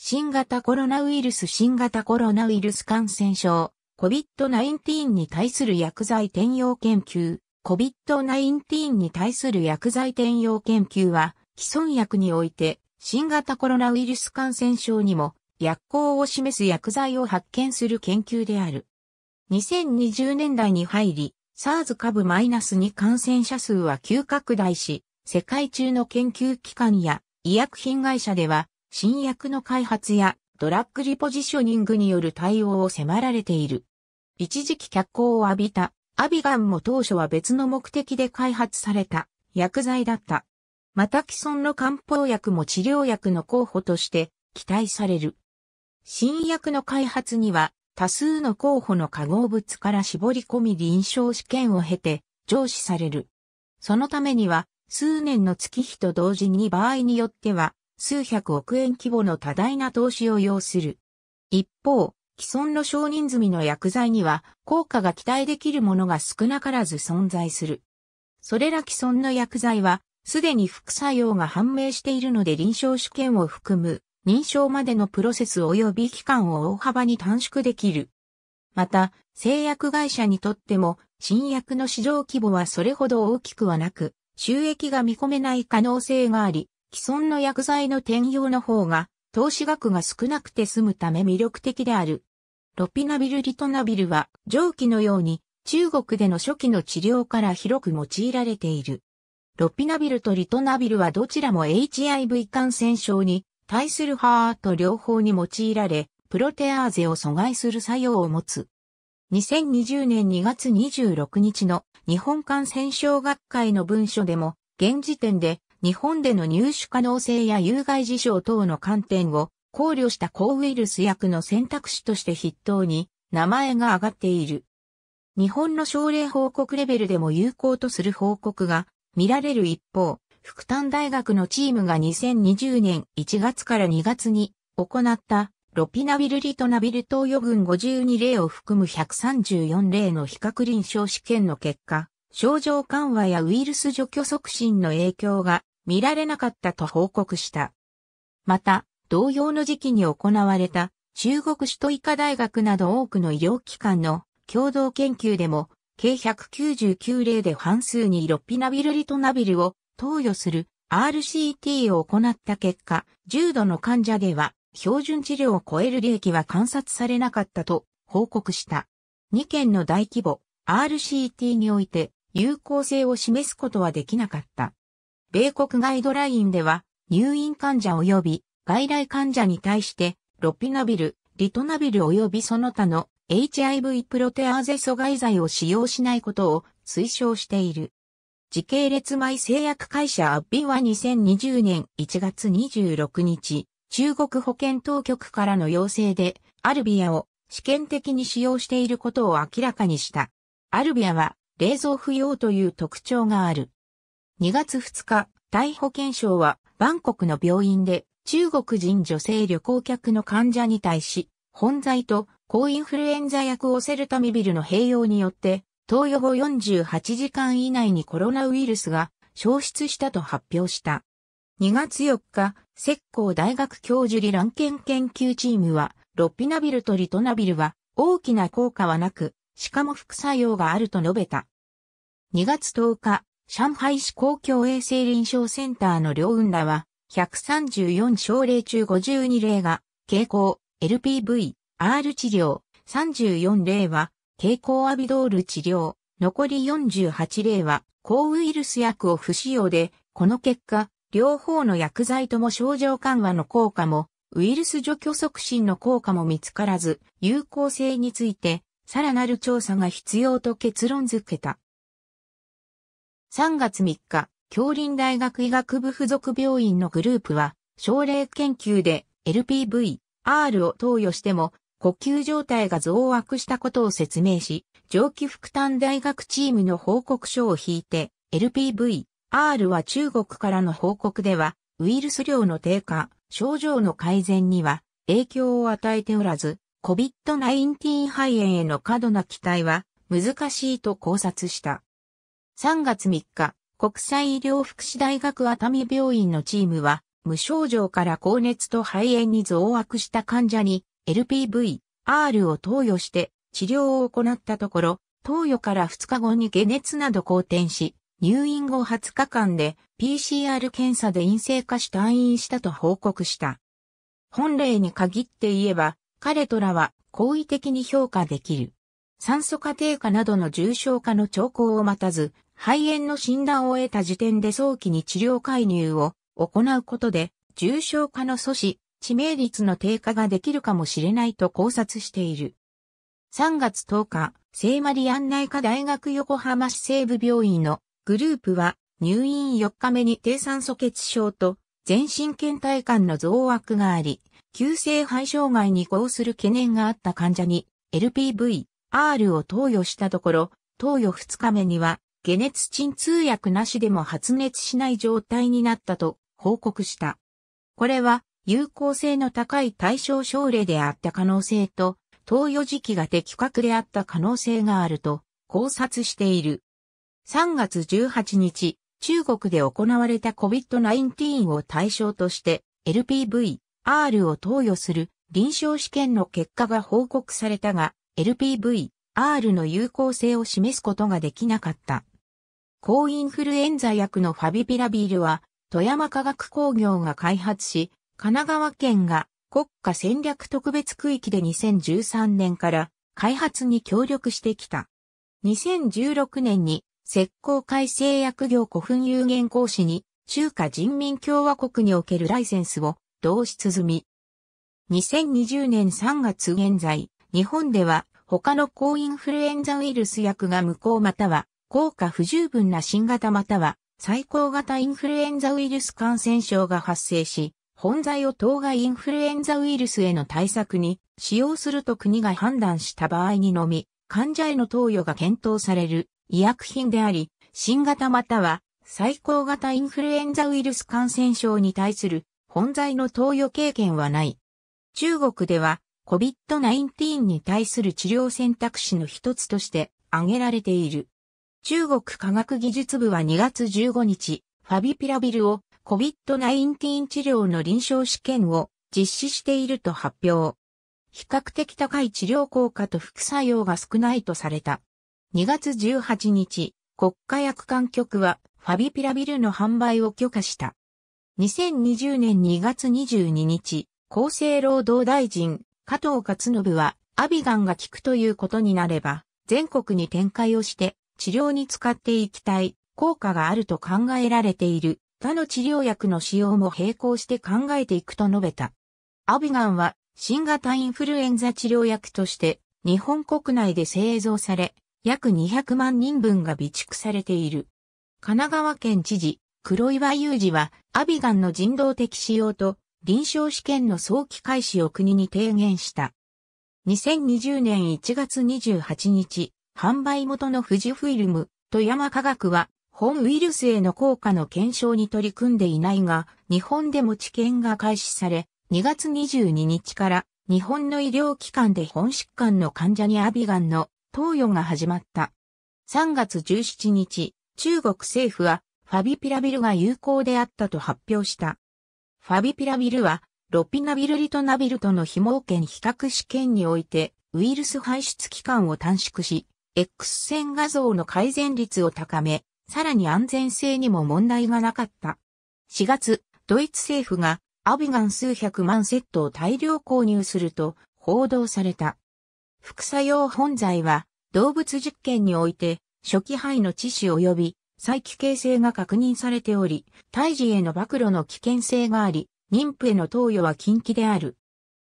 新型コロナウイルス新型コロナウイルス感染症 COVID-19 に対する薬剤転用研究 COVID-19 に対する薬剤転用研究は既存薬において新型コロナウイルス感染症にも薬効を示す薬剤を発見する研究である。2020年代に入り、SARS 株 -2 感染者数は急拡大し、世界中の研究機関や医薬品会社では新薬の開発やドラッグリポジショニングによる対応を迫られている。一時期脚光を浴びたアビガンも当初は別の目的で開発された薬剤だった。また既存の漢方薬も治療薬の候補として期待される。新薬の開発には多数の候補の化合物から絞り込み臨床試験を経て上司される。そのためには数年の月日と同時に場合によっては数百億円規模の多大な投資を要する。一方、既存の承認済みの薬剤には効果が期待できるものが少なからず存在する。それら既存の薬剤は、すでに副作用が判明しているので臨床試験を含む認証までのプロセス及び期間を大幅に短縮できる。また、製薬会社にとっても新薬の市場規模はそれほど大きくはなく、収益が見込めない可能性があり、既存の薬剤の転用の方が、投資額が少なくて済むため魅力的である。ロピナビルリトナビルは、上記のように、中国での初期の治療から広く用いられている。ロピナビルとリトナビルはどちらも HIV 感染症に対するハート両方に用いられ、プロテアーゼを阻害する作用を持つ。2020年2月26日の日本感染症学会の文書でも、現時点で日本での入手可能性や有害事象等の観点を考慮した抗ウイルス薬の選択肢として筆頭に名前が挙がっている。日本の症例報告レベルでも有効とする報告が見られる一方、福丹大学のチームが2020年1月から2月に行ったロピナビルリトナビル投与群52例を含む134例の比較臨床試験の結果、症状緩和やウイルス除去促進の影響が見られなかったと報告した。また、同様の時期に行われた中国首都医科大学など多くの医療機関の共同研究でも、計199例で半数にロピナビルリトナビルを投与する RCT を行った結果、重度の患者では標準治療を超える利益は観察されなかったと報告した。2件の大規模 RCT において有効性を示すことはできなかった。米国ガイドラインでは、入院患者及び外来患者に対して、ロピナビル、リトナビル及びその他の HIV プロテアーゼ阻害剤を使用しないことを推奨している。時系列米製薬会社アッビは2020年1月26日、中国保健当局からの要請で、アルビアを試験的に使用していることを明らかにした。アルビアは冷蔵不要という特徴がある。2月2日、大保健省は、バンコクの病院で、中国人女性旅行客の患者に対し、本剤と抗インフルエンザ薬をセルタミビルの併用によって、投与後48時間以内にコロナウイルスが消失したと発表した。2月4日、石膏大学教授リランケン研究チームは、ロッピナビルとリトナビルは大きな効果はなく、しかも副作用があると述べた。2月10日、上海市公共衛生臨床センターの両運らは、134症例中52例が、蛍光、LPV、R 治療、34例は、蛍光アビドール治療、残り48例は、抗ウイルス薬を不使用で、この結果、両方の薬剤とも症状緩和の効果も、ウイルス除去促進の効果も見つからず、有効性について、さらなる調査が必要と結論付けた。3月3日、京林大学医学部附属病院のグループは、症例研究で LPV、R を投与しても、呼吸状態が増悪したことを説明し、上記副担大学チームの報告書を引いて、LPV、R は中国からの報告では、ウイルス量の低下、症状の改善には影響を与えておらず、COVID-19 肺炎への過度な期待は難しいと考察した。3月3日、国際医療福祉大学熱海病院のチームは、無症状から高熱と肺炎に増悪した患者に LPV、R を投与して治療を行ったところ、投与から2日後に下熱など好転し、入院後20日間で PCR 検査で陰性化し退院したと報告した。本例に限って言えば、彼とらは好意的に評価できる。酸素過低下などの重症化の兆候を待たず、肺炎の診断を得た時点で早期に治療介入を行うことで、重症化の阻止、致命率の低下ができるかもしれないと考察している。3月10日、聖マリアン内科大学横浜市西部病院のグループは入院4日目に低酸素血症と全身倦怠感の増悪があり、急性肺障害に移行する懸念があった患者に LPV、R を投与したところ、投与2日目には解熱鎮痛薬なしでも発熱しない状態になったと報告した。これは有効性の高い対象症例であった可能性と、投与時期が的確であった可能性があると考察している。3月18日、中国で行われた COVID-19 を対象として LPV、R を投与する臨床試験の結果が報告されたが、LPV、R の有効性を示すことができなかった。抗インフルエンザ薬のファビピラビールは、富山科学工業が開発し、神奈川県が国家戦略特別区域で2013年から開発に協力してきた。2016年に石膏改正薬業古墳有限講師に中華人民共和国におけるライセンスを同出済み。2020年3月現在、日本では他の抗インフルエンザウイルス薬が無効または効果不十分な新型または最高型インフルエンザウイルス感染症が発生し、本剤を当該インフルエンザウイルスへの対策に使用すると国が判断した場合にのみ、患者への投与が検討される医薬品であり、新型または最高型インフルエンザウイルス感染症に対する本剤の投与経験はない。中国では COVID-19 に対する治療選択肢の一つとして挙げられている。中国科学技術部は2月15日、ファビピラビルを COVID-19 治療の臨床試験を実施していると発表。比較的高い治療効果と副作用が少ないとされた。2月18日、国家薬管局はファビピラビルの販売を許可した。2020年2月22日、厚生労働大臣、加藤勝信は、アビガンが効くということになれば、全国に展開をして、治療に使っていきたい、効果があると考えられている、他の治療薬の使用も並行して考えていくと述べた。アビガンは、新型インフルエンザ治療薬として、日本国内で製造され、約200万人分が備蓄されている。神奈川県知事、黒岩祐二は、アビガンの人道的使用と臨床試験の早期開始を国に提言した。2020年1月28日、販売元の富士フィルム、富山科学は、本ウイルスへの効果の検証に取り組んでいないが、日本でも治験が開始され、2月22日から日本の医療機関で本疾患の患者にアビガンの投与が始まった。3月17日、中国政府はファビピラビルが有効であったと発表した。ファビピラビルは、ロピナビルリトナビルとの非毛検比較試験において、ウイルス排出期間を短縮し、X 線画像の改善率を高め、さらに安全性にも問題がなかった。4月、ドイツ政府がアビガン数百万セットを大量購入すると報道された。副作用本剤は動物実験において初期肺の致死及び再帰形性が確認されており、胎児への暴露の危険性があり、妊婦への投与は禁忌である。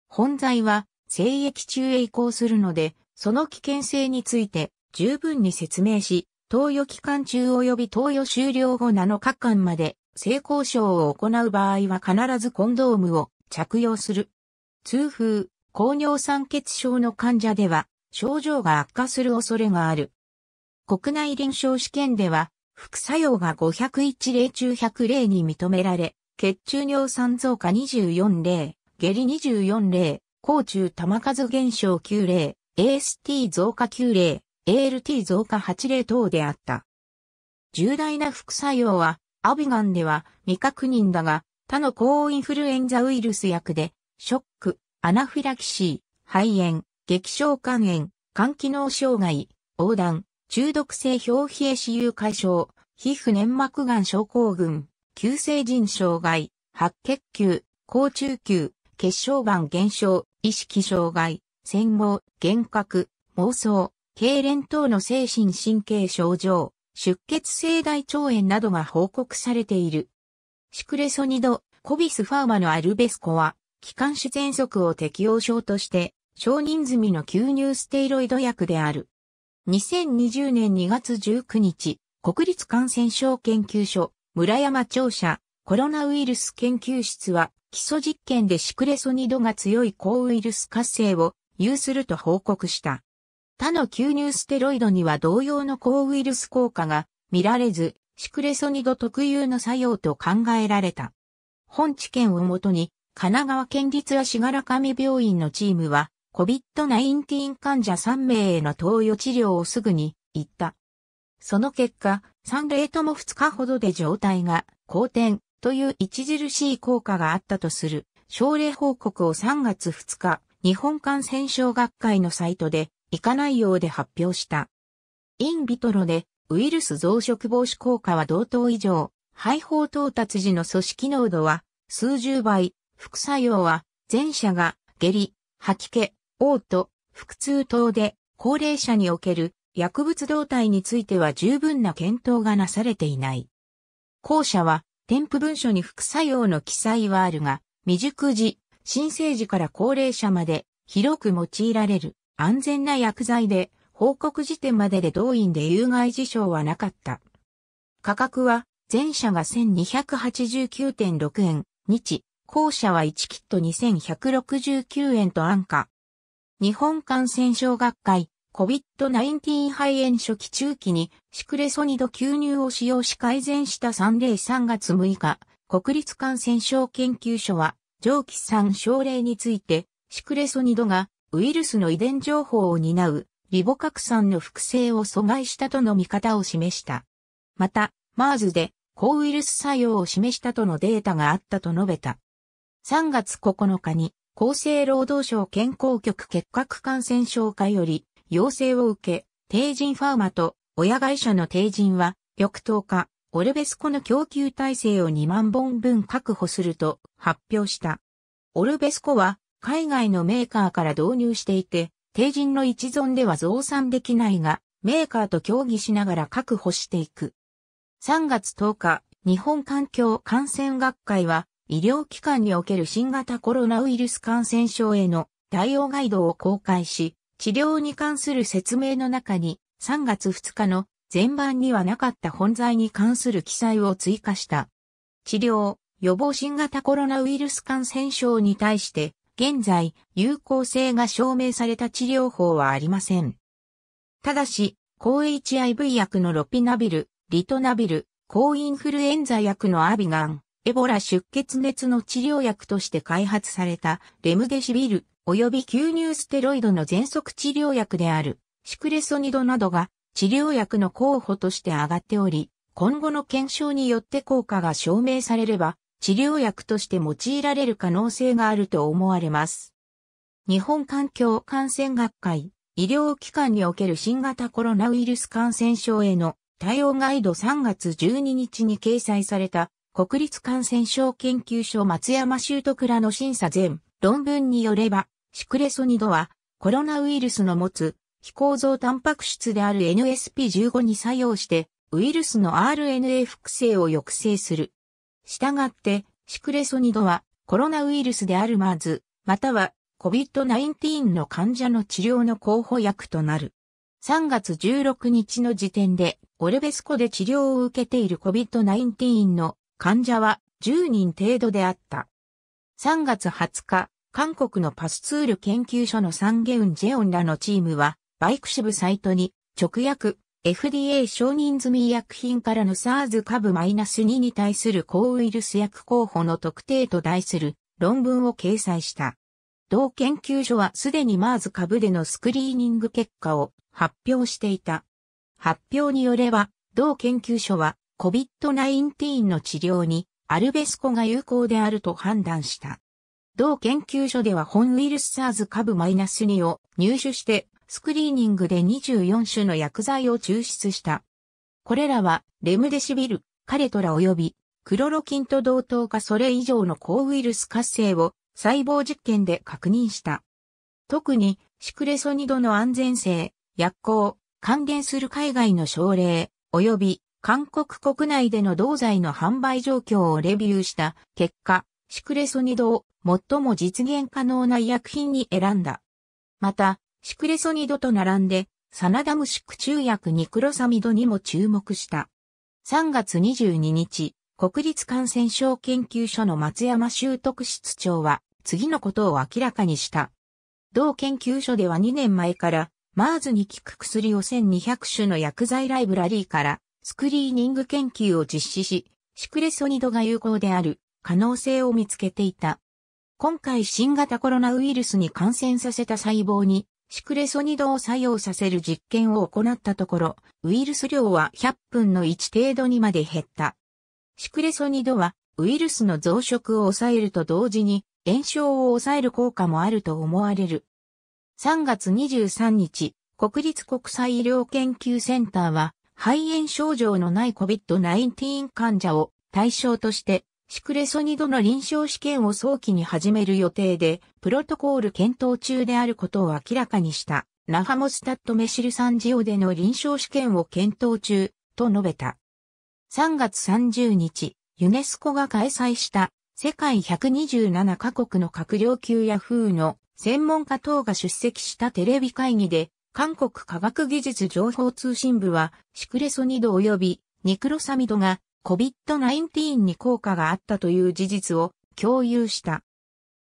本剤は精液中へ移行するので、その危険性について十分に説明し、投与期間中及び投与終了後7日間まで性交渉を行う場合は必ずコンドームを着用する。痛風、高尿酸血症の患者では症状が悪化する恐れがある。国内臨床試験では副作用が501例中100例に認められ、血中尿酸増加24例、下痢24例、甲中玉数減少9例、AST 増加9例、ALT 増加8例等であった。重大な副作用は、アビガンでは未確認だが、他の抗インフルエンザウイルス薬で、ショック、アナフィラキシー、肺炎、激症肝炎、肝機能障害、横断、中毒性表皮へ死有解消、皮膚粘膜癌症候群、急性腎障害、白血球、高中球、血小板減少、意識障害、戦後、幻覚、妄想、痙攣等の精神神経症状、出血性大腸炎などが報告されている。シクレソニド、コビスファーマのアルベスコは、気管支喘息を適用症として、承認済みの吸入ステイロイド薬である。2020年2月19日、国立感染症研究所、村山庁舎、コロナウイルス研究室は、基礎実験でシクレソニドが強い抗ウイルス活性を有すると報告した。他の吸入ステロイドには同様の抗ウイルス効果が見られず、シクレソニド特有の作用と考えられた。本知見をもとに、神奈川県立足柄上病院のチームは、COVID-19 患者3名への投与治療をすぐに行った。その結果、3例とも2日ほどで状態が好転という著しい効果があったとする症例報告を3月2日、日本感染症学会のサイトで、いかないようで発表した。インビトロでウイルス増殖防止効果は同等以上、肺胞到達時の組織濃度は数十倍、副作用は前者が下痢、吐き気、嘔吐、腹痛等で高齢者における薬物動態については十分な検討がなされていない。後者は添付文書に副作用の記載はあるが、未熟児、新生児から高齢者まで広く用いられる安全な薬剤で報告時点までで動員で有害事象はなかった。価格は前者が1289.6円、日、後者は1キット2169円と安価、日本感染症学会 COVID-19 肺炎初期中期にシクレソニド吸入を使用し改善した3例3月6日、国立感染症研究所は上記3症例についてシクレソニドがウイルスの遺伝情報を担うリボ核酸の複製を阻害したとの見方を示した。また、マーズで抗ウイルス作用を示したとのデータがあったと述べた。3月9日に厚生労働省健康局結核感染症科より要請を受け、定人ファーマと親会社の定人は、翌10日、オルベスコの供給体制を2万本分確保すると発表した。オルベスコは海外のメーカーから導入していて、定人の一存では増産できないが、メーカーと協議しながら確保していく。3月10日、日本環境感染学会は、医療機関における新型コロナウイルス感染症への対応ガイドを公開し、治療に関する説明の中に3月2日の前版にはなかった本罪に関する記載を追加した。治療、予防新型コロナウイルス感染症に対して、現在、有効性が証明された治療法はありません。ただし、抗 HIV 薬のロピナビル、リトナビル、抗インフルエンザ薬のアビガン、エボラ出血熱の治療薬として開発されたレムデシビル及び吸入ステロイドの全速治療薬であるシクレソニドなどが治療薬の候補として挙がっており、今後の検証によって効果が証明されれば治療薬として用いられる可能性があると思われます。日本環境感染学会医療機関における新型コロナウイルス感染症への対応ガイド3月12日に掲載された国立感染症研究所松山修徳らの審査前、論文によれば、シクレソニドは、コロナウイルスの持つ、非構造タンパク質である NSP15 に作用して、ウイルスの RNA 複製を抑制する。したがって、シクレソニドは、コロナウイルスであるマーズ、または COVID-19 の患者の治療の候補薬となる。3月16日の時点で、オルベスコで治療を受けている COVID-19 の患者は10人程度であった。3月20日、韓国のパスツール研究所のサンゲウン・ジェオンらのチームは、バイク支部サイトに直訳、FDA 承認済み医薬品からの SARS 株 -2 に対する抗ウイルス薬候補の特定と題する論文を掲載した。同研究所はすでに m a r s 株でのスクリーニング結果を発表していた。発表によれば、同研究所は COVID-19 の治療にアルベスコが有効であると判断した。同研究所では本ウイルス SARS 株 -2 を入手してスクリーニングで24種の薬剤を抽出した。これらはレムデシビル、カレトラ及びクロロキンと同等かそれ以上の抗ウイルス活性を細胞実験で確認した。特にシクレソニドの安全性、薬効、還元する海外の症例、及び韓国国内での銅剤の販売状況をレビューした結果、シクレソニドを最も実現可能な医薬品に選んだ。また、シクレソニドと並んで、サナダムシク中薬ニクロサミドにも注目した。3月22日、国立感染症研究所の松山修徳室長は、次のことを明らかにした。同研究所では2年前から、マーズに効く薬を1200種の薬剤ライブラリーからスクリーニング研究を実施し、シクレソニドが有効である可能性を見つけていた。今回新型コロナウイルスに感染させた細胞にシクレソニドを作用させる実験を行ったところ、ウイルス量は100分の1程度にまで減った。シクレソニドはウイルスの増殖を抑えると同時に炎症を抑える効果もあると思われる。3月23日、国立国際医療研究センターは肺炎症状のない COVID-19 患者を対象として、シクレソニドの臨床試験を早期に始める予定で、プロトコール検討中であることを明らかにした、ナファモスタットメシルサンジオでの臨床試験を検討中、と述べた。3月30日、ユネスコが開催した世界127カ国の閣僚級ヤフーの専門家等が出席したテレビ会議で韓国科学技術情報通信部は、シクレソニド及びニクロサミドが COVID-19 に効果があったという事実を共有した。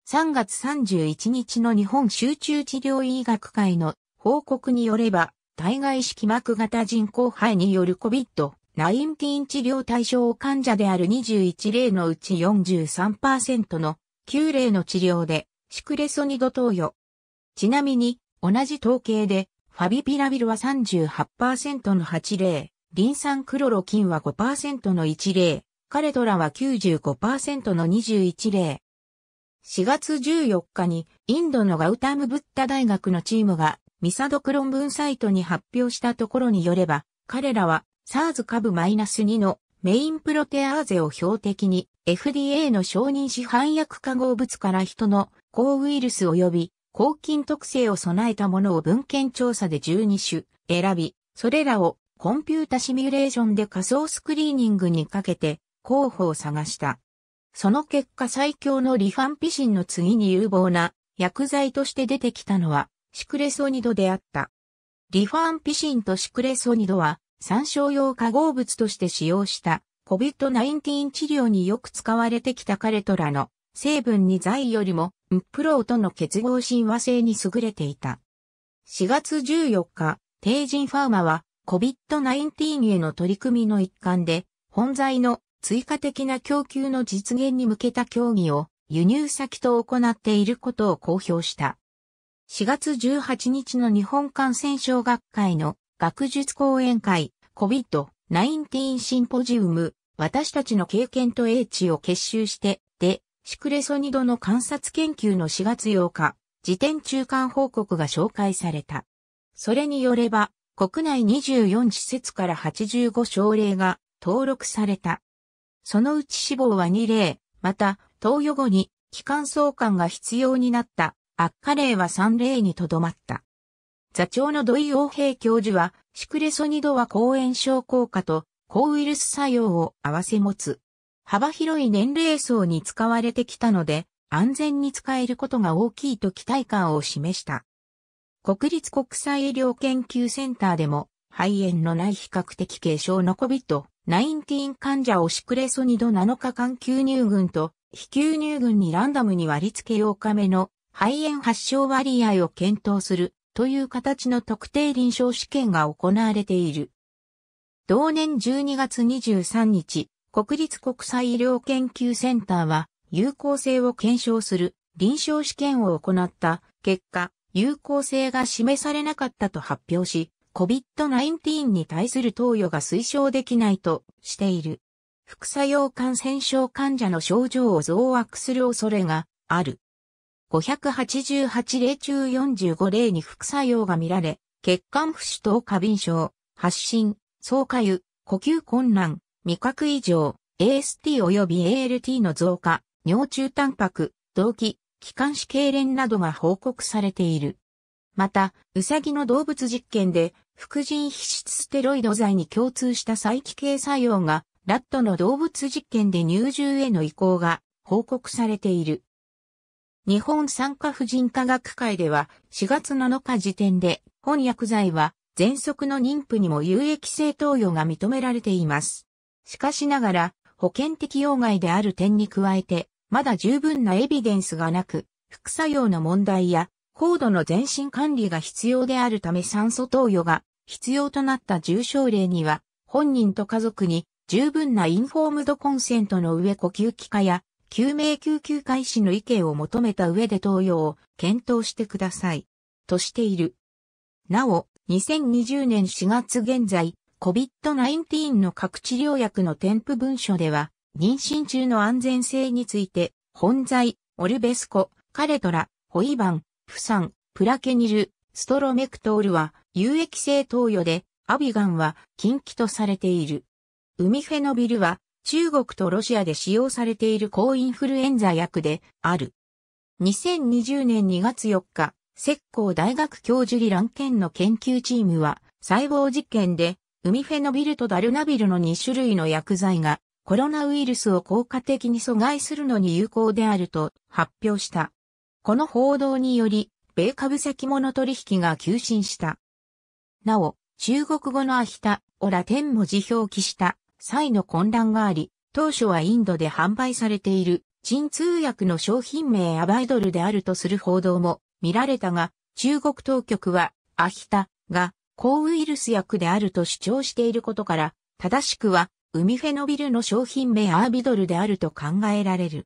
3月31日の日本集中治療医学会の報告によれば、体外式膜型人工肺による COVID-19 治療対象患者である21例のうち43%の9例の治療でシクレソニド投与。ちなみに、同じ統計でファビピラビルは38%の8例、リン酸クロロキンは5%の1例、カレドラは95%の21例。4月14日にインドのガウタムブッダ大学のチームがミサドク論文サイトに発表したところによれば、彼らは SARS 株 -2 のメインプロテアーゼを標的に FDA の承認市販薬化合物から人の抗ウイルス及び抗菌特性を備えたものを文献調査で12種選び、それらをコンピュータシミュレーションで仮想スクリーニングにかけて候補を探した。その結果最強のリファンピシンの次に有望な薬剤として出てきたのはシクレソニドであった。リファンピシンとシクレソニドは参照用化合物として使用した COVID-19 治療によく使われてきた彼とらの成分に材よりも、ムプローとの結合親和性に優れていた。4月14日、帝人ファーマは COVID-19 への取り組みの一環で、本材の追加的な供給の実現に向けた協議を輸入先と行っていることを公表した。4月18日の日本感染症学会の学術講演会 COVID-19 シンポジウム私たちの経験と英知を結集してシクレソニドの観察研究の4月8日、時点中間報告が紹介された。それによれば、国内24施設から85症例が登録された。そのうち死亡は2例、また、投与後に気管相関が必要になった悪化例は3例にとどまった。座長の土井洋平教授は、シクレソニドは抗炎症効果と抗ウイルス作用を合わせ持つ幅広い年齢層に使われてきたので、安全に使えることが大きいと期待感を示した。国立国際医療研究センターでも、肺炎のない比較的軽症の COVID-19 患者をシクレソニド7日間吸入群と非吸入群にランダムに割り付け8日目の肺炎発症割合を検討するという形の特定臨床試験が行われている。同年12月23日、国立国際医療研究センターは、有効性を検証する臨床試験を行った結果、有効性が示されなかったと発表し、COVID-19 に対する投与が推奨できないとしている。副作用感染症患者の症状を増悪する恐れがある。588例中45例に副作用が見られ、血管不死等過敏症、発疹、総か油、呼吸困難、味覚異常、AST 及び ALT の増加、尿中タンパク、動機、気管支痙攣などが報告されている。また、ウサギの動物実験で、副腎皮質ステロイド剤に共通した再帰系作用が、ラットの動物実験で乳獣への移行が報告されている。日本産科婦人科学会では4月7日時点で本薬剤は喘息の妊婦にも有益性投与が認められています。しかしながら、保険適用外である点に加えて、まだ十分なエビデンスがなく、副作用の問題や、高度の全身管理が必要であるため酸素投与が必要となった重症例には、本人と家族に十分なインフォームドコンセントの上呼吸器科や救命救急開始の意見を求めた上で投与を検討してください。としている。なお、2020年4月現在、COVID-19 の各治療薬の添付文書では、妊娠中の安全性について、本剤、オルベスコ、カレトラ、ホイバン、プサン、プラケニル、ストロメクトールは有益性投与で、アビガンは禁忌とされている。ウミフェノビルは中国とロシアで使用されている抗インフルエンザ薬である。2020年2月4日、石膏大学教授リランンの研究チームは細胞実験でウミフェノビルとダルナビルの2種類の薬剤がコロナウイルスを効果的に阻害するのに有効であると発表した。この報道により、米株先物取引が急進した。なお、中国語のアヒタ、オラテン文字表記した際の混乱があり、当初はインドで販売されている鎮痛薬の商品名アバイドルであるとする報道も見られたが、中国当局はアヒタが抗ウイルス薬であると主張していることから、正しくは、ウミフェノビルの商品名アービドルであると考えられる。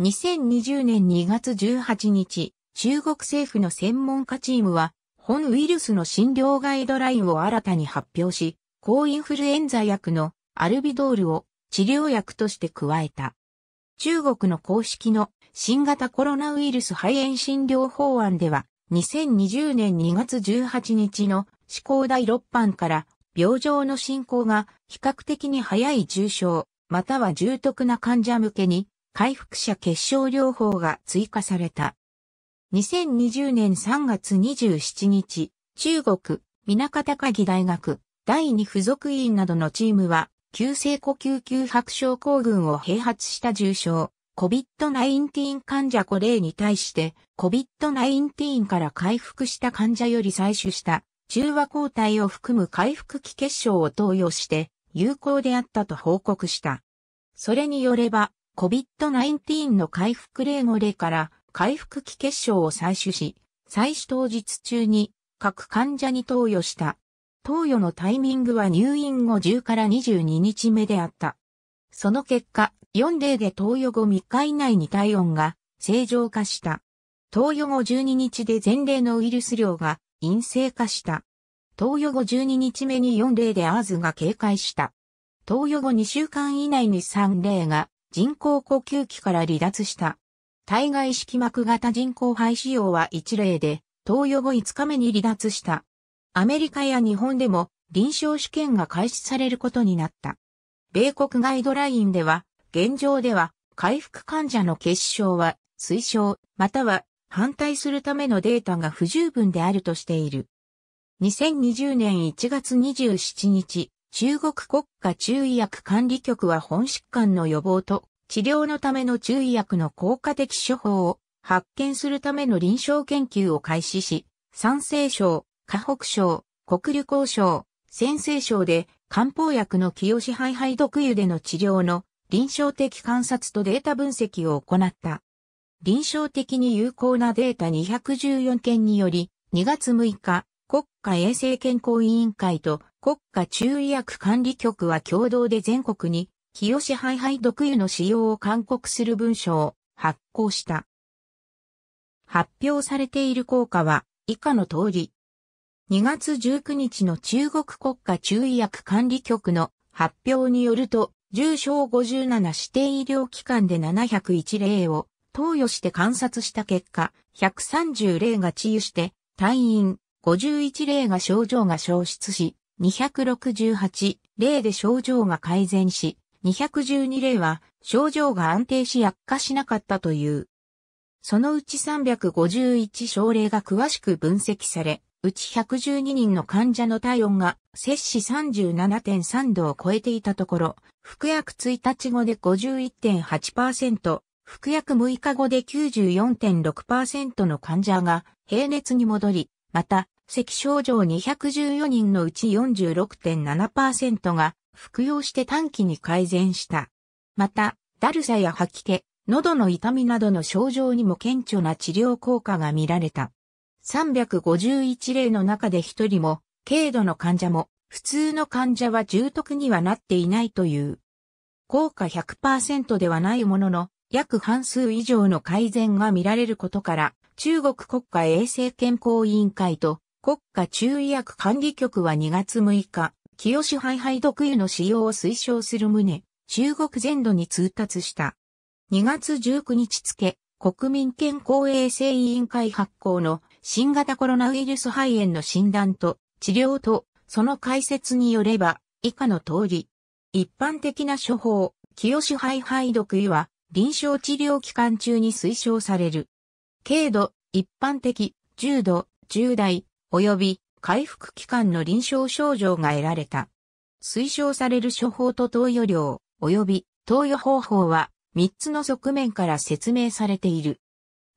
2020年2月18日、中国政府の専門家チームは、本ウイルスの診療ガイドラインを新たに発表し、抗インフルエンザ薬のアルビドールを治療薬として加えた。中国の公式の新型コロナウイルス肺炎診療法案では、2020年2月18日の思考第6版から病状の進行が比較的に早い重症、または重篤な患者向けに回復者結晶療法が追加された。2020年3月27日、中国、水方高木大学、第2付属委員などのチームは、急性呼吸急白症候群を併発した重症、COVID-19 患者5例に対して、COVID-19 から回復した患者より採取した中和抗体を含む回復期結晶を投与して有効であったと報告した。それによれば、COVID-19 の回復例5例から回復期結晶を採取し、採取当日中に各患者に投与した。投与のタイミングは入院後10から22日目であった。その結果、4例で投与後3日以内に体温が正常化した。投与後12日で前例のウイルス量が陰性化した。投与後12日目に4例でアーズが警戒した。投与後2週間以内に3例が人工呼吸器から離脱した。体外式膜型人工肺使用は1例で、投与後5日目に離脱した。アメリカや日本でも臨床試験が開始されることになった。米国ガイドラインでは、現状では回復患者の結晶は推奨、または反対するためのデータが不十分であるとしている。2020年1月27日、中国国家中医薬管理局は本疾患の予防と治療のための注意薬の効果的処方を発見するための臨床研究を開始し、山西省、河北省、国旅行省、先西省で漢方薬の清支配配毒油での治療の臨床的観察とデータ分析を行った。臨床的に有効なデータ214件により、2月6日、国家衛生健康委員会と国家中医薬管理局は共同で全国に、日吉ハイハイ毒油の使用を勧告する文書を発行した。発表されている効果は以下の通り。2月19日の中国国家中医薬管理局の発表によると、重症57指定医療機関で701例を投与して観察した結果、130例が治癒して、退院、51例が症状が消失し、268例で症状が改善し、212例は症状が安定し悪化しなかったという。そのうち351症例が詳しく分析され、うち112人の患者の体温が摂氏37.3度を超えていたところ、服薬1日後で51.8%、服薬6日後で94.6%の患者が平熱に戻り、また、咳症状214人のうち46.7%が服用して短期に改善した。また、だるさや吐き気、喉の痛みなどの症状にも顕著な治療効果が見られた。351例の中で1人も、軽度の患者も、普通の患者は重篤にはなっていないという。効果100%ではないものの、約半数以上の改善が見られることから、中国国家衛生健康委員会と国家中医薬管理局は2月6日、清市ハ毒油の使用を推奨する旨、中国全土に通達した。2月19日付、国民健康衛生委員会発行の新型コロナウイルス肺炎の診断と治療とその解説によれば以下の通り、一般的な処方、清市ハ毒油は臨床治療期間中に推奨される。軽度、一般的、重度、重大、及び回復期間の臨床症状が得られた。推奨される処方と投与量、及び投与方法は3つの側面から説明されている。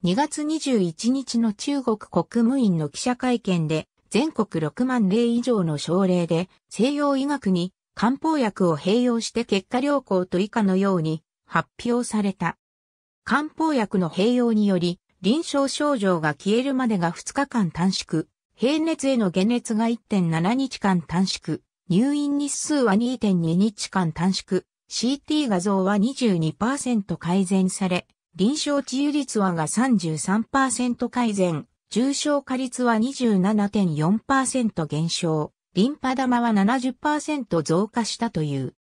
2月21日の中国国務院の記者会見で、全国6万例以上の症例で西洋医学に漢方薬を併用して結果良好と以下のように発表された。漢方薬の併用により、臨床症状が消えるまでが2日間短縮、平熱への解熱が1.7日間短縮、入院日数は2.2日間短縮、CT 画像は22%改善され、臨床治癒率はが33%改善、重症化率は27.4%減少、リンパ玉は70%増加したという。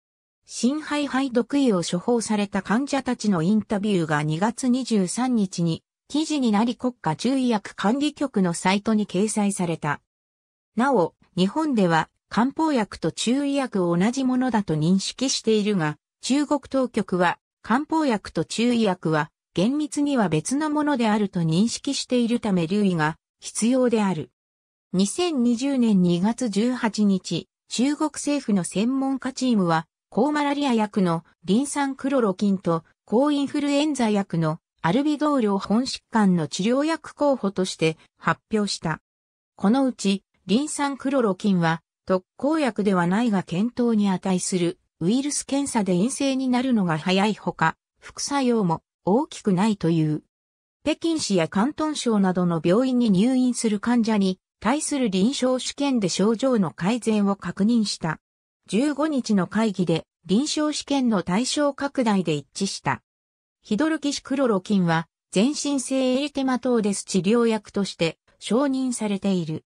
新肺肺毒医を処方された患者たちのインタビューが2月23日に記事になり国家注意薬管理局のサイトに掲載された。なお、日本では漢方薬と注意薬を同じものだと認識しているが、中国当局は漢方薬と注意薬は厳密には別のものであると認識しているため留意が必要である。2020年2月18日、中国政府の専門家チームは抗マラリア薬のリン酸クロロキンと抗インフルエンザ薬のアルビドールを本疾患の治療薬候補として発表した。このうち、リン酸クロロキンは特効薬ではないが検討に値するウイルス検査で陰性になるのが早いほか、副作用も大きくないという。北京市や広東省などの病院に入院する患者に対する臨床試験で症状の改善を確認した。15日の会議で臨床試験の対象拡大で一致した。ヒドロキシクロロキンは全身性エリテマトーデス治療薬として承認されている。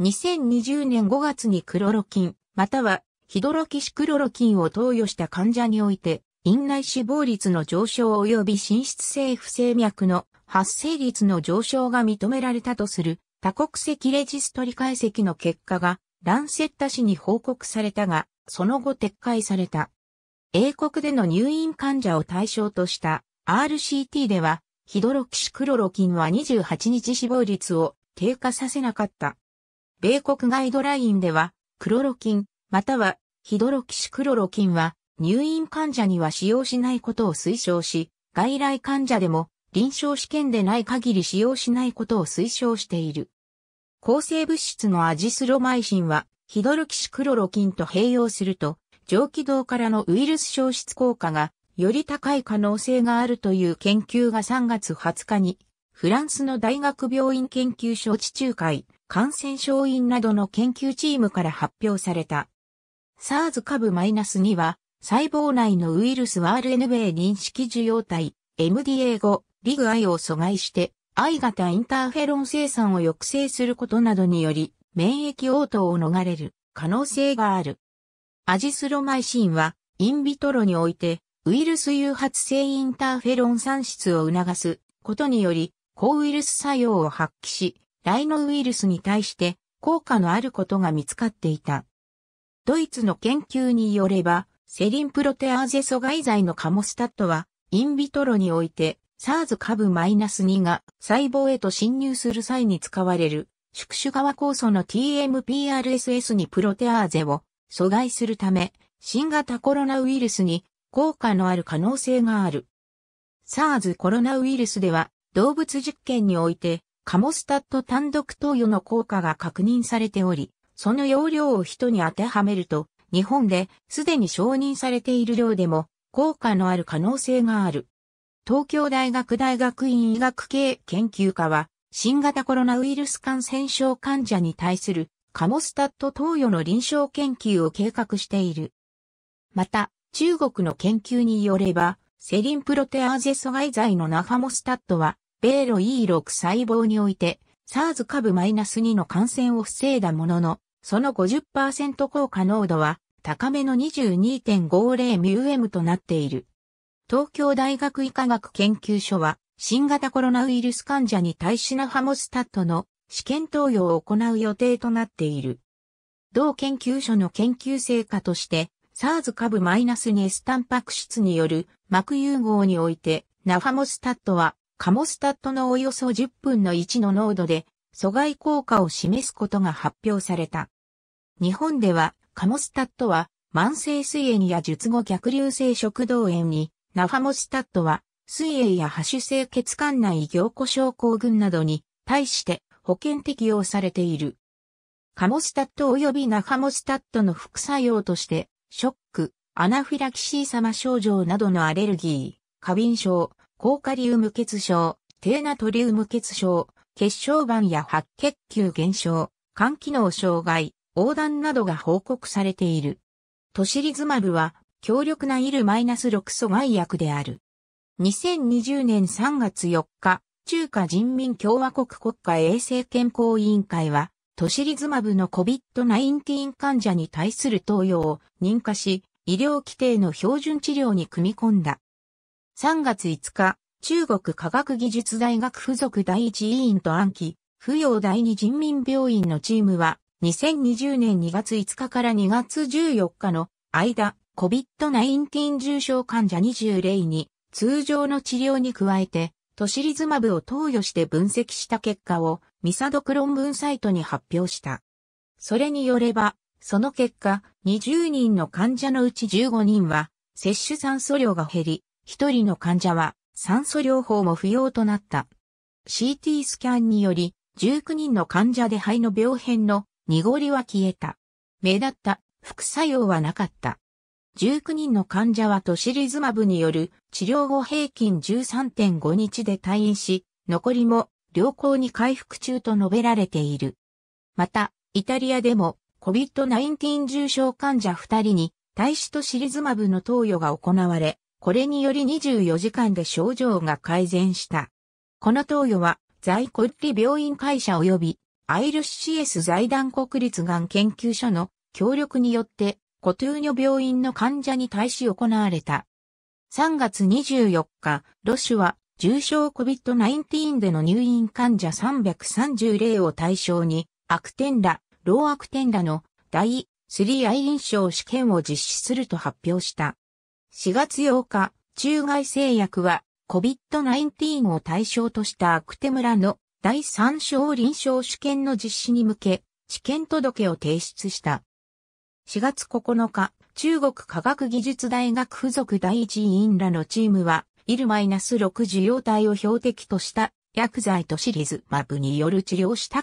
2020年5月にクロロキン、またはヒドロキシクロロキンを投与した患者において、院内死亡率の上昇及び心室性不整脈の発生率の上昇が認められたとする多国籍レジストリ解析の結果がランセッタ氏に報告されたが、その後撤回された。英国での入院患者を対象とした RCT では、ヒドロキシクロロキンは28日死亡率を低下させなかった。米国ガイドラインでは、クロロキン、またはヒドロキシクロロキンは入院患者には使用しないことを推奨し、外来患者でも臨床試験でない限り使用しないことを推奨している。抗生物質のアジスロマイシンは、ヒドルキシクロロキンと併用すると、上気道からのウイルス消失効果が、より高い可能性があるという研究が3月20日に、フランスの大学病院研究所地中海、感染症院などの研究チームから発表された。SARS 株 -2 は、細胞内のウイルス RNA 認識受容体、MDA5、リグアイを阻害して、I 型インターフェロン生産を抑制することなどにより、免疫応答を逃れる可能性がある。アジスロマイシンは、インビトロにおいて、ウイルス誘発性インターフェロン産出を促すことにより、抗ウイルス作用を発揮し、ライノウイルスに対して効果のあることが見つかっていた。ドイツの研究によれば、セリンプロテアーゼ阻害剤のカモスタットは、インビトロにおいて SARS 株 -2 が細胞へと侵入する際に使われる宿主側酵素の TMPRSS にプロテアーゼを阻害するため新型コロナウイルスに効果のある可能性がある。SARS コロナウイルスでは動物実験においてカモスタット単独投与の効果が確認されており、その容量を人に当てはめると日本ですでに承認されている量でも効果のある可能性がある。東京大学大学院医学系研究科は、新型コロナウイルス感染症患者に対するカモスタット投与の臨床研究を計画している。また、中国の研究によれば、セリンプロテアーゼ阻害剤のナファモスタットは、米ロ E6 細胞において、SARS 株 -2 の感染を防いだものの、その50%効果濃度は高めの 22.50μm となっている。東京大学医科学研究所は、新型コロナウイルス患者に対しなハモスタットの試験投与を行う予定となっている。同研究所の研究成果として、SARS 株マイナス2スタンパク質による膜融合において、ナファモスタットは、カモスタットのおよそ10分の1の濃度で、阻害効果を示すことが発表された。日本では、カモスタットは、慢性水炎や術後逆流性食道炎にナファモスタットは、水泳や発種性血管内凝固症候群などに対して保険適用されている。カモスタット及びナファモスタットの副作用として、ショック、アナフィラキシー様症状などのアレルギー、過敏症、高カリウム欠症、低ナトリウム欠症、血小板や白血球減少、肝機能障害、横断などが報告されている。トシリズマブは強力なイル -6 阻害薬である。2020年3月4日、中華人民共和国国家衛生健康委員会は、トシリズマブの COVID-19 患者に対する投与を認可し、医療規定の標準治療に組み込んだ。3月5日、中国科学技術大学附属第一委員と暗記、扶養第二人民病院のチームは、2020年2月5日から2月14日の間、COVID-19 重症患者20例に通常の治療に加えてトシリズマブを投与して分析した結果をミサドク論文サイトに発表した。それによれば、その結果、20人の患者のうち15人は、摂取酸素量が減り、1人の患者は酸素療法も不要となった。CT スキャンにより、19人の患者で肺の病変の濁りは消えた。目立った副作用はなかった。19人の患者はトシリズマブによる治療後平均13.5日で退院し、残りも良好に回復中と述べられている。また、イタリアでも COVID-19 重症患者2人に対しトシリズマブの投与が行われ、これにより24時間で症状が改善した。この投与は、在庫理病院会社及び、アイルシ CS 財団国立がん研究所の協力によってコトゥーニョ病院の患者に対し行われた。3月24日、ロシュは重症 COVID-19 での入院患者330例を対象に、悪天ア老悪天ラの第 3i 臨床試験を実施すると発表した。4月8日、中外製薬は COVID-19 を対象としたアクテ村の第3章臨床試験の実施に向け、試験届を提出した。4月9日、中国科学技術大学附属第一委員らのチームは、イル -6 受容体を標的とした薬剤とシリーズマブによる治療した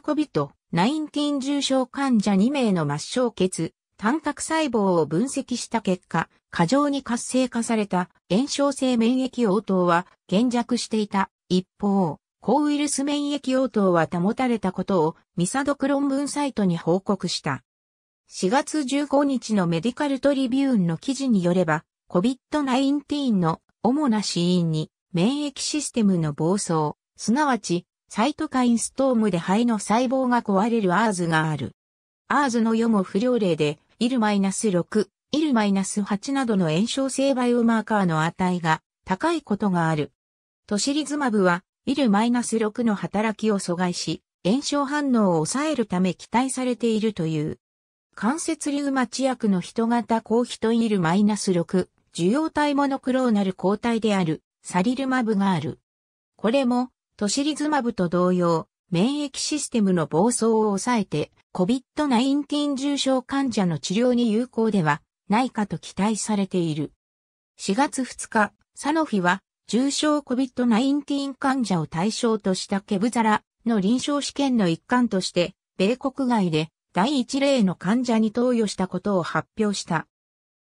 COVID-19 重症患者2名の末梢血、単核細胞を分析した結果、過剰に活性化された炎症性免疫応答は減弱していた。一方、抗ウイルス免疫応答は保たれたことをミサドク論文サイトに報告した。4月15日のメディカルトリビューンの記事によれば、COVID-19 の主な死因に免疫システムの暴走、すなわちサイトカインストームで肺の細胞が壊れるアーズがある。アーズの予も不良例で、イル -6、イル -8 などの炎症性バイオマーカーの値が高いことがある。トシリズマブは、イル -6 の働きを阻害し、炎症反応を抑えるため期待されているという。関節リウマチ薬の人型抗ヒトイルマイナス -6 受容体モノクローナル抗体であるサリルマブがある。これもトシリズマブと同様、免疫システムの暴走を抑えて COVID-19 重症患者の治療に有効ではないかと期待されている。4月2日、サノフィは重症 COVID-19 患者を対象としたケブザラの臨床試験の一環として、米国外で第1例の患者に投与したことを発表した。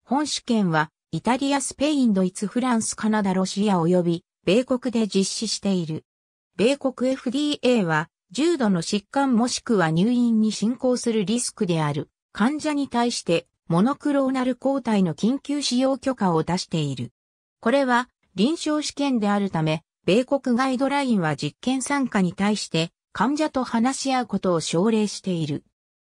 本試験は、イタリア、スペイン、ドイツ、フランス、カナダ、ロシア及び、米国で実施している。米国 FDA は、重度の疾患もしくは入院に進行するリスクである患者に対して、モノクローナル抗体の緊急使用許可を出している。これは、臨床試験であるため、米国ガイドラインは実験参加に対して患者と話し合うことを奨励している。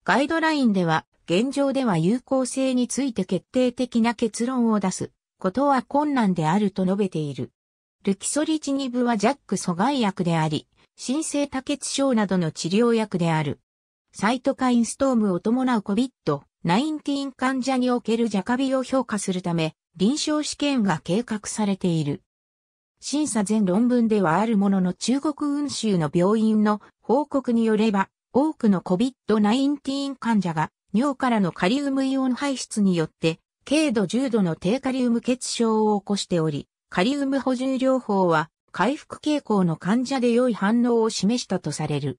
ガイドラインでは、現状では有効性について決定的な結論を出すことは困難であると述べている。ルキソリチニブはジャック阻害薬であり、新生多血症などの治療薬である。サイトカインストームを伴う COVID-19 患者におけるジャカビを評価するため、臨床試験が計画されている。審査前論文ではあるものの中国運州の病院の報告によれば、多くの COVID-19 患者が尿からのカリウムイオン排出によって、軽度重度の低カリウム血症を起こしており、カリウム補充療法は回復傾向の患者で良い反応を示したとされる。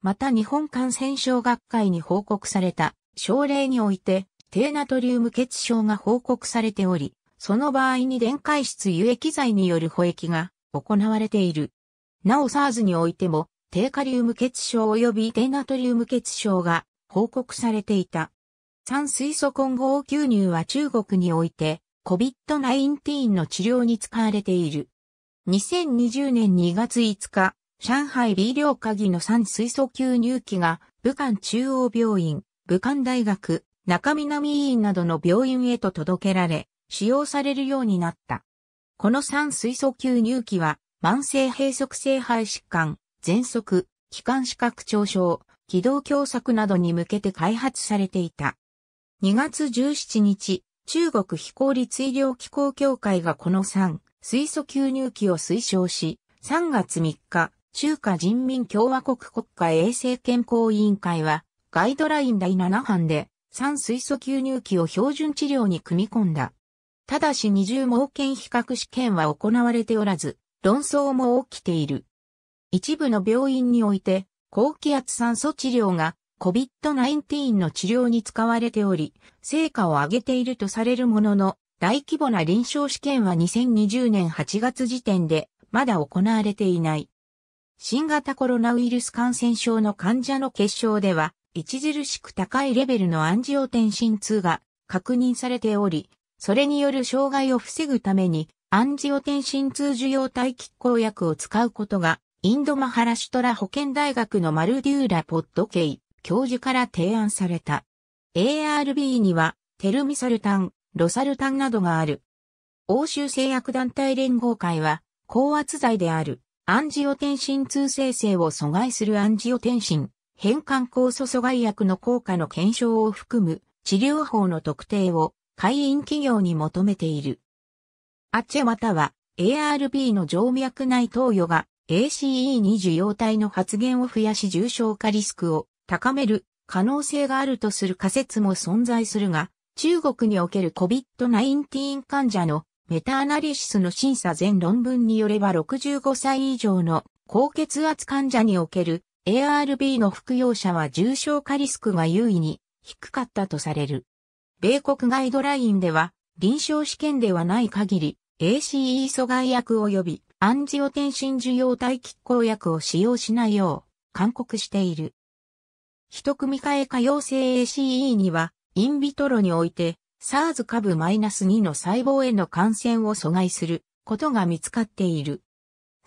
また日本感染症学会に報告された症例において低ナトリウム血症が報告されており、その場合に電解質輸液剤による補液が行われている。なお SARS においても低カリウム血症及び低ナトリウム血症が報告されていた。酸水素混合吸入は中国において COVID-19 の治療に使われている。2020年2月5日、上海 B 量鍵の酸水素吸入器が武漢中央病院、武漢大学、中南医院などの病院へと届けられ、使用されるようになった。この酸水素吸入器は慢性閉塞性肺疾患、喘息、気管視覚症症、軌道狭窄などに向けて開発されていた。2月17日、中国非効率医療機構協会がこの3、水素吸入器を推奨し、3月3日、中華人民共和国国家衛生健康委員会は、ガイドライン第7版で、3水素吸入器を標準治療に組み込んだ。ただし20盲検比較試験は行われておらず、論争も起きている。一部の病院において、高気圧酸素治療が COVID-19 の治療に使われており、成果を上げているとされるものの、大規模な臨床試験は2020年8月時点でまだ行われていない。新型コロナウイルス感染症の患者の結晶では、著しく高いレベルのアンジオテンシン2が確認されており、それによる障害を防ぐために、アンジオテンシン2受容体拮抗薬を使うことがインドマハラシュトラ保健大学のマルデューラ・ポッドケイ教授から提案された。ARB にはテルミサルタン、ロサルタンなどがある。欧州製薬団体連合会は高圧剤であるアンジオテンシン2生成を阻害するアンジオテンシン変換酵素阻害薬の効果の検証を含む治療法の特定を会員企業に求めている。アチェまたは ARB の静脈内投与が ACE2 受容体の発現を増やし重症化リスクを高める可能性があるとする仮説も存在するが、中国における COVID-19 患者のメタアナリシスの審査全論文によれば65歳以上の高血圧患者における ARB の服用者は重症化リスクが優位に低かったとされる。米国ガイドラインでは臨床試験ではない限り ACE 阻害薬及びアンジオテンシン受容体拮抗薬を使用しないよう、勧告している。一組替え可用性 ACE には、インビトロにおいて、SARS 株 -2 の細胞への感染を阻害することが見つかっている。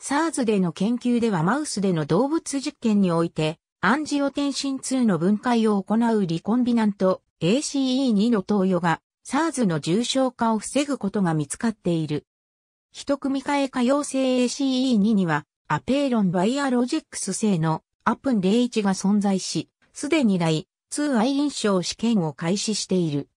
SARS での研究ではマウスでの動物実験において、アンジオテンシン2の分解を行うリコンビナント ACE2 の投与が SARS の重症化を防ぐことが見つかっている。一組換え可用性 ACE2 には、アペーロンバイアロジックス製のアプン01が存在し、すでに来、2愛臨床試験を開始している。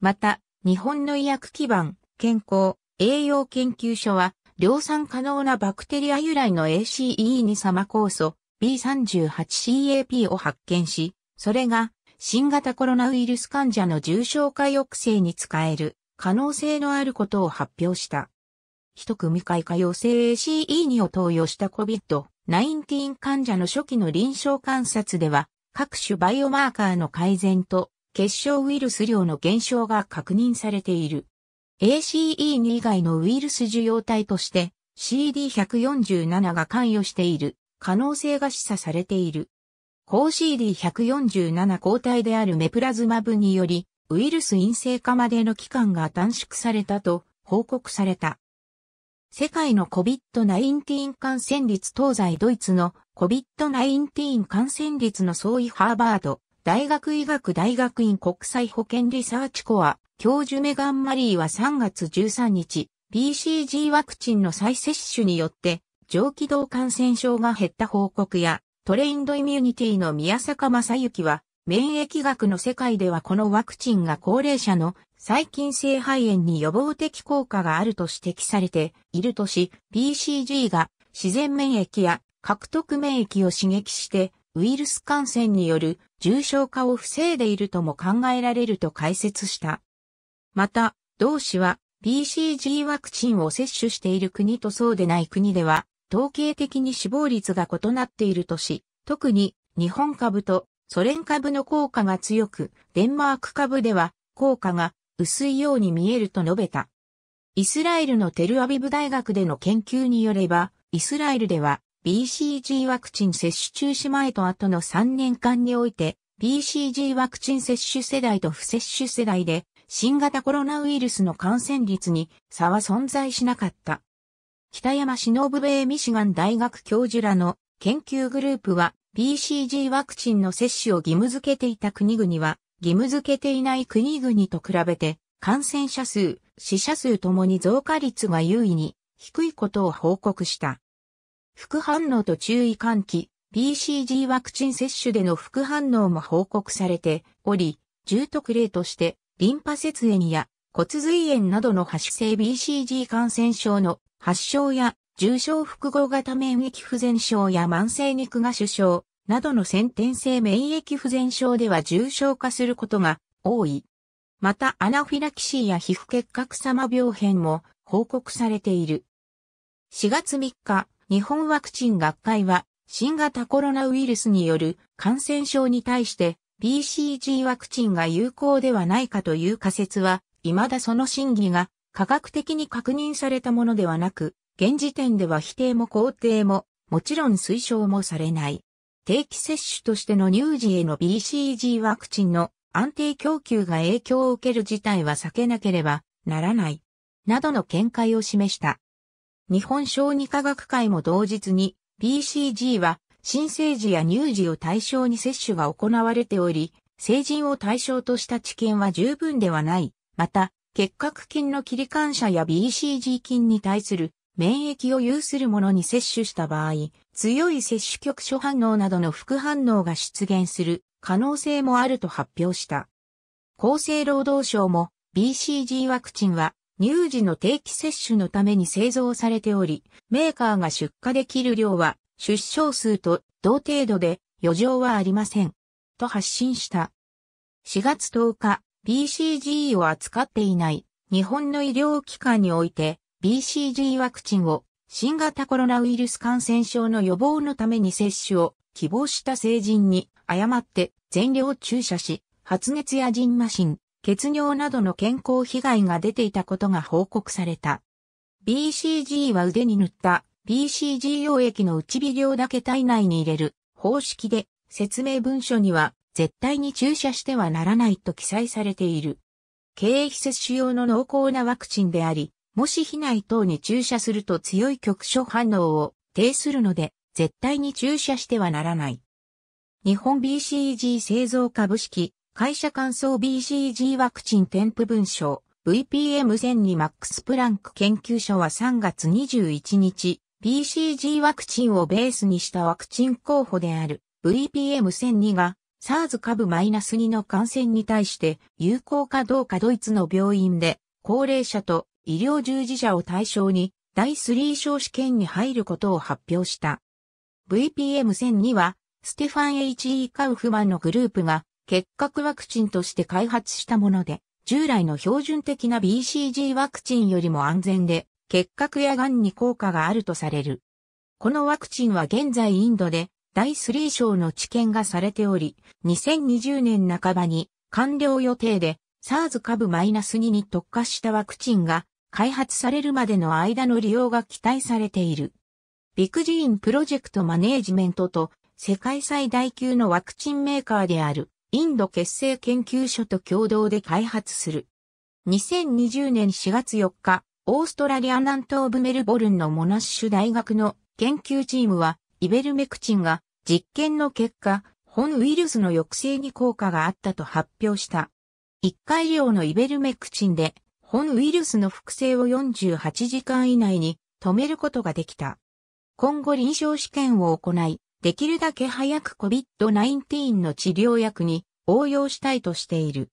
また、日本の医薬基盤、健康、栄養研究所は、量産可能なバクテリア由来の ACE2 様酵素 B38CAP を発見し、それが新型コロナウイルス患者の重症化抑制に使える可能性のあることを発表した。一組会化陽性 ACE2 を投与した COVID-19 患者の初期の臨床観察では、各種バイオマーカーの改善と、結晶ウイルス量の減少が確認されている。ACE2 以外のウイルス受容体として CD147 が関与している可能性が示唆されている。高 CD147 抗体であるメプラズマブによりウイルス陰性化までの期間が短縮されたと報告された。世界の COVID-19 感染率東西ドイツの COVID-19 感染率の相違ハーバード大学医学大学院国際保健リサーチコア教授メガン・マリーは3月13日 BCG ワクチンの再接種によって上気道感染症が減った報告やトレインドイミュニティの宮坂正幸は免疫学の世界ではこのワクチンが高齢者の細菌性肺炎に予防的効果があると指摘されているとし、BCG が自然免疫や獲得免疫を刺激してウイルス感染による重症化を防いでいるとも考えられると解説した。また、同氏は BCG ワクチンを接種している国とそうでない国では、統計的に死亡率が異なっているとし、特に日本株とソ連株の効果が強く、デンマーク株では効果が薄いように見えると述べた。イスラエルのテルアビブ大学での研究によれば、イスラエルでは BCG ワクチン接種中止前と後の3年間において、BCG ワクチン接種世代と不接種世代で、新型コロナウイルスの感染率に差は存在しなかった。北山忍米ミシガン大学教授らの研究グループは BCG ワクチンの接種を義務付けていた国々は、義務付けていない国々と比べて、感染者数、死者数ともに増加率が優位に低いことを報告した。副反応と注意喚起、BCG ワクチン接種での副反応も報告されており、重篤例として、リンパ節炎や骨髄炎などの発生 BCG 感染症の発症や重症複合型免疫不全症や慢性肉芽腫症などの先天性免疫不全症では重症化することが多い。またアナフィラキシーや皮膚結核様病変も報告されている。4月3日、日本ワクチン学会は新型コロナウイルスによる感染症に対して BCG ワクチンが有効ではないかという仮説は、未だその真偽が科学的に確認されたものではなく、現時点では否定も肯定も、もちろん推奨もされない。定期接種としての乳児への BCG ワクチンの安定供給が影響を受ける事態は避けなければならない。などの見解を示した。日本小児科学会も同日に BCG は新生児や乳児を対象に接種が行われており、成人を対象とした知見は十分ではない。また、結核菌の切り感謝や BCG 菌に対する免疫を有する者に接種した場合、強い接種局所反応などの副反応が出現する可能性もあると発表した。厚生労働省も BCG ワクチンは乳児の定期接種のために製造されており、メーカーが出荷できる量は出生数と同程度で余剰はありません。と発信した。4月10日、BCG を扱っていない日本の医療機関において BCG ワクチンを新型コロナウイルス感染症の予防のために接種を希望した成人に誤って全量注射し、発熱や腎麻疹、血尿などの健康被害が出ていたことが報告された。BCG は腕に塗った BCG 溶液の内微量だけ体内に入れる方式で説明文書には絶対に注射してはならないと記載されている。経費接種用の濃厚なワクチンであり、もし避内等に注射すると強い局所反応を呈するので、絶対に注射してはならない。日本 BCG 製造株式、会社乾燥 BCG ワクチン添付文書、VPM1002 マックスプランク研究所は3月21日、BCG ワクチンをベースにしたワクチン候補である VPM1002 が SARS 株 -2 の感染に対して有効かどうかドイツの病院で高齢者と医療従事者を対象に第3小試験に入ることを発表した。v p m 1 0 0には、ステファン H.E. カウフマンのグループが、結核ワクチンとして開発したもので、従来の標準的な BCG ワクチンよりも安全で、結核や癌に効果があるとされる。このワクチンは現在インドで第3章の治験がされており、2020年半ばに完了予定で SARS 株 -2 に特化したワクチンが開発されるまでの間の利用が期待されている。ビクジーンプロジェクトマネージメントと世界最大級のワクチンメーカーであるインド結成研究所と共同で開発する。2020年4月4日、オーストラリア南東部メルボルンのモナッシュ大学の研究チームはイベルメクチンが実験の結果、本ウイルスの抑制に効果があったと発表した。1回量のイベルメクチンで本ウイルスの複製を48時間以内に止めることができた。今後臨床試験を行い、できるだけ早く COVID-19 の治療薬に応用したいとしている。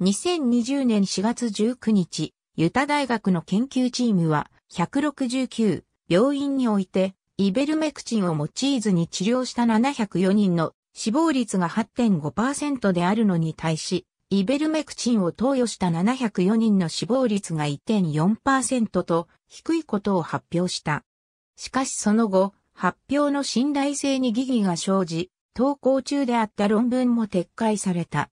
2020年4月19日、ユタ大学の研究チームは169病院においてイベルメクチンを用いずに治療した704人の死亡率が8.5%であるのに対しイベルメクチンを投与した704人の死亡率が1.4%と低いことを発表した。しかしその後、発表の信頼性に疑義が生じ、投稿中であった論文も撤回された。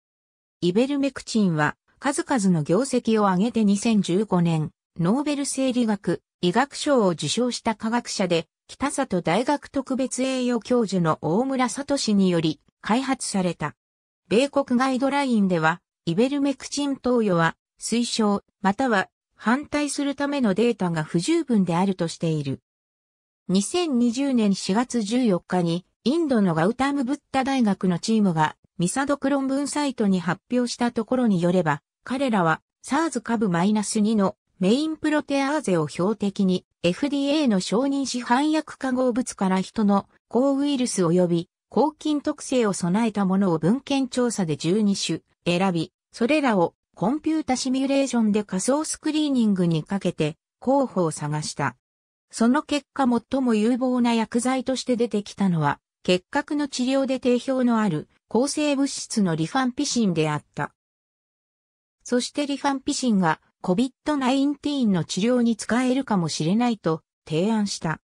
イベルメクチンは数々の業績を挙げて2015年、ノーベル生理学、医学賞を受賞した科学者で、北里大学特別栄誉教授の大村聡により開発された。米国ガイドラインでは、イベルメクチン投与は推奨または反対するためのデータが不十分であるとしている。2020年4月14日にインドのガウタムブッダ大学のチームがミサドク論文サイトに発表したところによれば、彼らは SARS 株 -2 のメインプロテアーゼを標的に FDA の承認市販薬化合物から人の抗ウイルス及び抗菌特性を備えたものを文献調査で12種選び、それらをコンピュータシミュレーションで仮想スクリーニングにかけて候補を探した。その結果最も有望な薬剤として出てきたのは、結核の治療で定評のある抗生物質のリファンピシンであった。そしてリファンピシンが COVID-19 の治療に使えるかもしれないと提案した。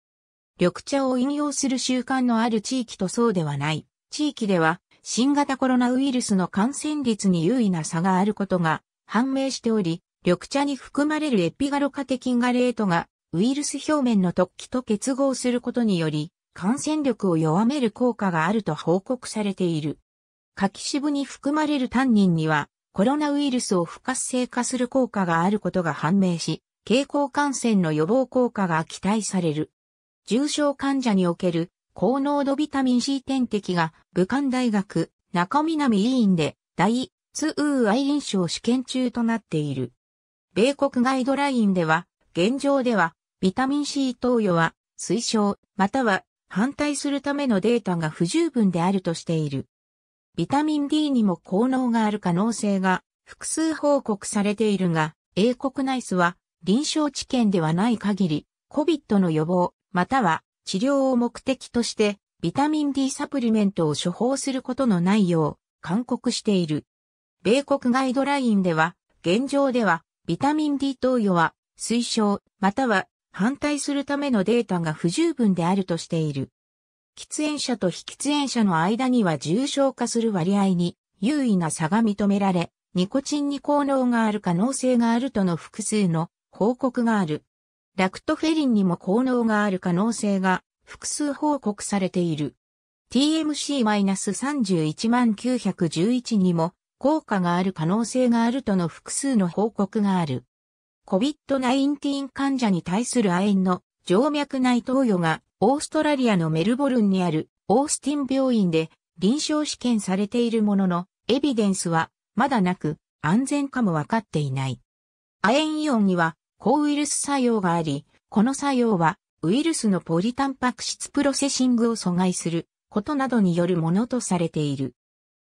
緑茶を飲用する習慣のある地域とそうではない。地域では、新型コロナウイルスの感染率に優位な差があることが判明しており、緑茶に含まれるエピガロカテキンガレートがウイルス表面の突起と結合することにより、感染力を弱める効果があると報告されている。柿渋に含まれるタンニンには、コロナウイルスを不活性化する効果があることが判明し、経口感染の予防効果が期待される。重症患者における高濃度ビタミン C 点滴が武漢大学中南委員で第2ウーアイ臨床試験中となっている。米国ガイドラインでは、現状ではビタミン C 投与は推奨または反対するためのデータが不十分であるとしている。ビタミン D にも効能がある可能性が複数報告されているが、英国ナイスは臨床治験ではない限り、COVID の予防、または治療を目的としてビタミン D サプリメントを処方することのないよう勧告している。米国ガイドラインでは、現状ではビタミン D 投与は推奨または反対するためのデータが不十分であるとしている。喫煙者と非喫煙者の間には重症化する割合に優位な差が認められ、ニコチンに効能がある可能性があるとの複数の報告がある。ラクトフェリンにも効能がある可能性が複数報告されている。TMC-31911 にも効果がある可能性があるとの複数の報告がある。COVID-19 患者に対する亜鉛の静脈内投与がオーストラリアのメルボルンにあるオースティン病院で臨床試験されているもののエビデンスはまだなく安全かもわかっていない。亜鉛イオンには抗ウイルス作用があり、この作用はウイルスのポリタンパク質プロセシングを阻害することなどによるものとされている。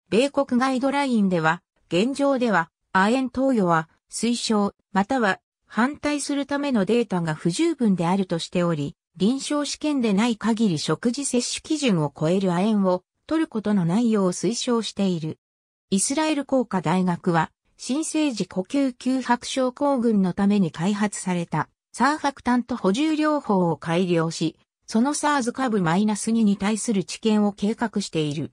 米国ガイドラインでは、現状では、亜鉛投与は推奨、または反対するためのデータが不十分であるとしており、臨床試験でない限り食事摂取基準を超える亜鉛を取ることのないよう推奨している。イスラエル工科大学は新生児呼吸吸白症候群のために開発された、サーファクタント補充療法を改良し、その SARS 株 -2 に対する治験を計画している。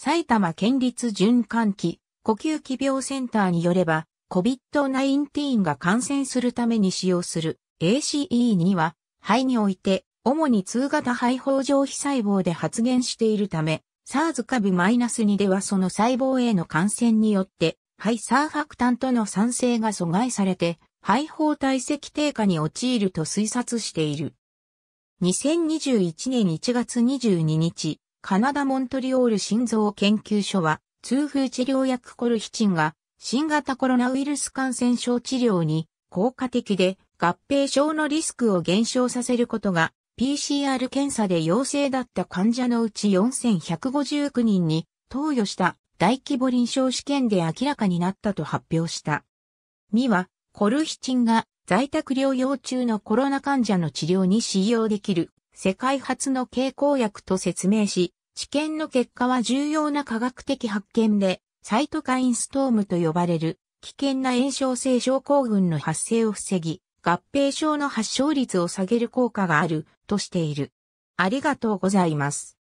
埼玉県立循環器呼吸器病センターによれば、COVID-19 が感染するために使用する ACE2 は、肺において、主に通型肺胞上皮細胞で発現しているため、SARS 株 -2 ではその細胞への感染によって肺サーファクタントの酸性が阻害されて、肺胞体積低下に陥ると推察している。2021年1月22日、カナダモントリオール心臓研究所は、痛風治療薬コルヒチンが新型コロナウイルス感染症治療に効果的で合併症のリスクを減少させることが PCR 検査で陽性だった患者のうち4159人に投与した大規模臨床試験で明らかになったと発表した。ミは、コルヒチンが在宅療養中のコロナ患者の治療に使用できる世界初の経口薬と説明し、治験の結果は重要な科学的発見で、サイトカインストームと呼ばれる危険な炎症性症候群の発生を防ぎ、合併症の発症率を下げる効果があるとしている。ありがとうございます。